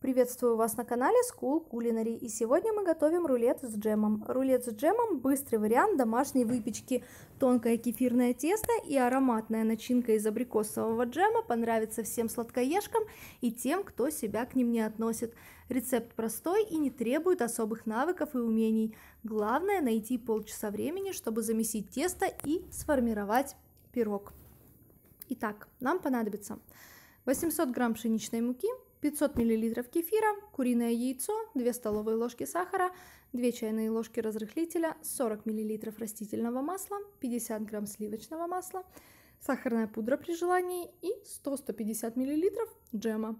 Приветствую вас на канале School Culinary и сегодня мы готовим рулет с джемом. Рулет с джемом – быстрый вариант домашней выпечки. Тонкое кефирное тесто и ароматная начинка из абрикосового джема понравится всем сладкоежкам и тем, кто себя к ним не относит. Рецепт простой и не требует особых навыков и умений. Главное – найти полчаса времени, чтобы замесить тесто и сформировать пирог. Итак, нам понадобится 800 грамм пшеничной муки – 500 мл кефира, куриное яйцо, 2 столовые ложки сахара, 2 чайные ложки разрыхлителя, 40 мл растительного масла, 50 грамм сливочного масла, сахарная пудра при желании и 100-150 мл джема.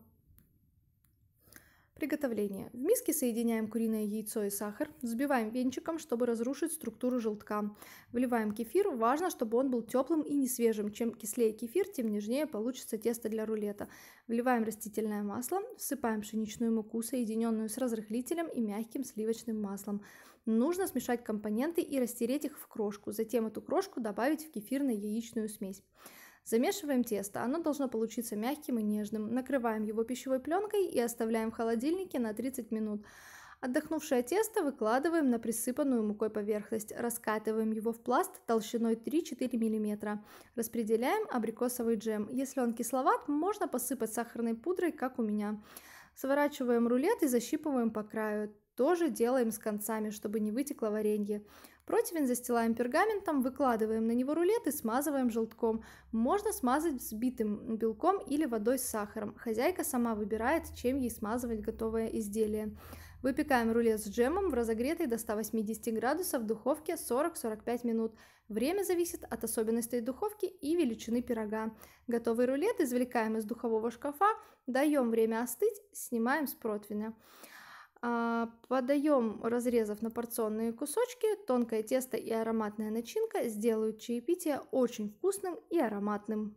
Приготовление. В миске соединяем куриное яйцо и сахар, взбиваем венчиком, чтобы разрушить структуру желтка. Вливаем кефир, важно, чтобы он был теплым и не свежим. Чем кислее кефир, тем нежнее получится тесто для рулета. Вливаем растительное масло, всыпаем пшеничную муку, соединенную с разрыхлителем и мягким сливочным маслом. Нужно смешать компоненты и растереть их в крошку, затем эту крошку добавить в кефирно-яичную смесь. Замешиваем тесто, оно должно получиться мягким и нежным. Накрываем его пищевой пленкой и оставляем в холодильнике на 30 минут. Отдохнувшее тесто выкладываем на присыпанную мукой поверхность, раскатываем его в пласт толщиной 3-4 мм. Распределяем абрикосовый джем. Если он кисловат, можно посыпать сахарной пудрой, как у меня. Сворачиваем рулет и защипываем по краю. Тоже делаем с концами, чтобы не вытекло варенье. Противень застилаем пергаментом, выкладываем на него рулет и смазываем желтком. Можно смазать взбитым белком или водой с сахаром. Хозяйка сама выбирает, чем ей смазывать готовое изделие. Выпекаем рулет с джемом в разогретой до 180 градусов духовке 40-45 минут. Время зависит от особенностей духовки и величины пирога. Готовый рулет извлекаем из духового шкафа, даем время остыть, снимаем с противня. А, Подаем, разрезав на порционные кусочки, тонкое тесто и ароматная начинка сделают чаепитие очень вкусным и ароматным.